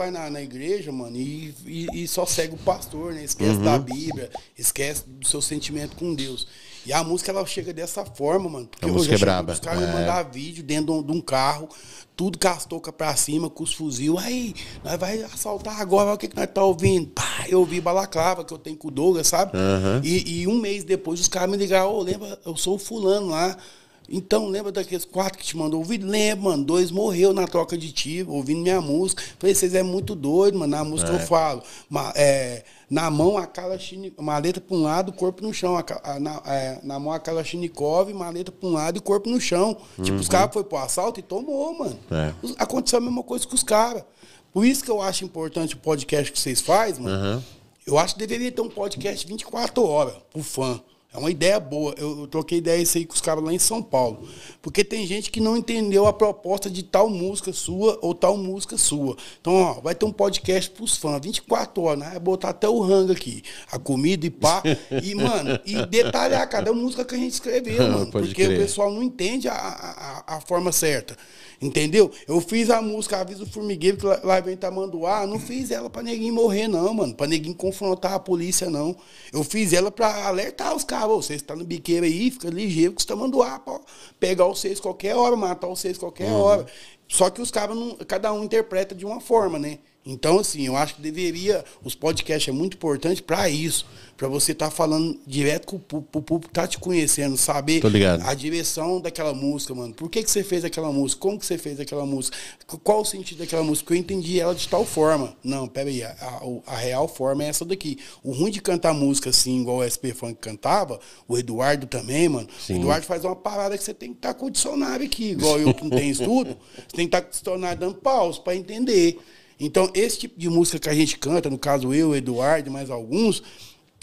vai na, na igreja, mano, e, e, e, só segue o pastor, né? Esquece uhum. da Bíblia, esquece do seu sentimento com Deus. E a música, ela chega dessa forma, mano. Porque a música é braba. Os caras é. vídeo dentro de um carro, tudo com as toucas pra cima, com os fuzil. Aí, nós vai assaltar agora, o que, que nós tá ouvindo. Pá, eu ouvi balaclava, que eu tenho com o Douglas, sabe? Uhum. E, e, um mês depois, os caras me ligaram, ô, oh, lembra, eu sou o fulano lá. Então, lembra daqueles quatro que te mandou ouvir? Lembra, mano. Dois morreu na troca de tiro, ouvindo minha música. Falei, vocês é muito doido, mano. Na música é. eu falo. Ma, é, na mão, a Kalashnikov, maleta para um lado, corpo no chão. A, a, na, é, na mão, a Kalashnikov, maleta para um lado e corpo no chão. Uhum. Tipo, os uhum. caras foram pro assalto e tomou, mano. É. Aconteceu a mesma coisa com os caras. Por isso que eu acho importante o podcast que vocês fazem, mano. Uhum. Eu acho que deveria ter um podcast 24 horas pro fã. É uma ideia boa. Eu, troquei ideia isso aí com os caras lá em São Paulo. Porque tem gente que não entendeu a proposta de tal música sua ou tal música sua. Então, ó, vai ter um podcast pros fãs, 24 horas, né? Vai botar até o rango aqui. A comida e pá. E, mano, e detalhar cada música que a gente escreveu, mano. porque crer. o pessoal não entende a, a, a forma certa. Entendeu? Eu fiz a música Aviso Formigueiro, que lá vem Tamanduá. Não fiz ela pra ninguém morrer, não, mano. Pra ninguém confrontar a polícia, não. Eu fiz ela pra alertar os caras. Vocês tá no biqueiro aí, fica ligeiro que os Tamanduá. Pô. Pegar vocês qualquer hora, matar vocês qualquer uhum. hora. Só que os caras, cada um interpreta de uma forma, né? Então, assim, eu acho que deveria. Os podcasts é muito importante para isso. Para você estar tá falando direto com o público, tá te conhecendo, saber a direção daquela música, mano. Por que, que você fez aquela música? Como que você fez aquela música? Qual o sentido daquela música? Porque eu entendi ela de tal forma. Não, peraí, a, a, a real forma é essa daqui. O ruim de cantar música assim, igual o SP Funk cantava, o Eduardo também, mano. Sim. O Eduardo faz uma parada que você tem que estar tá condicionado aqui, igual eu que não tenho estudo. Você tem que estar tá condicionado dando pausa para entender. Então, esse tipo de música que a gente canta, no caso eu, Eduardo, mais alguns,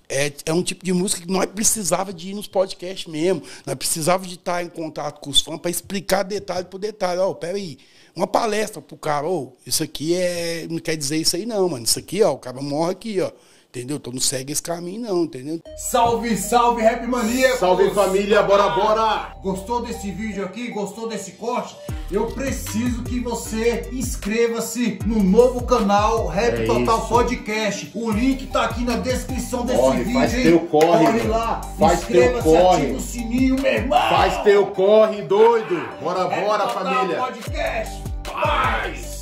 é, é um tipo de música que nós precisava de ir nos podcasts mesmo. Nós precisava de estar em contato com os fãs para explicar detalhe por detalhe. Ó, oh, peraí, uma palestra pro cara, ô, oh, isso aqui é. Não quer dizer isso aí não, mano. Isso aqui, ó, o cara morre aqui, ó. Entendeu? Então não segue esse caminho, não, entendeu? Salve, salve, Rap Mania! Salve família, bora, bora! Gostou desse vídeo aqui? Gostou desse corte? Eu preciso que você inscreva-se no novo canal Rap é Total isso. Podcast. O link tá aqui na descrição desse corre, vídeo. Faz hein? teu corre, corre lá, faz teu corre. Ativa o sininho, meu irmão. Faz teu corre, doido. Bora, Rap bora, Total família. Podcast. Paz.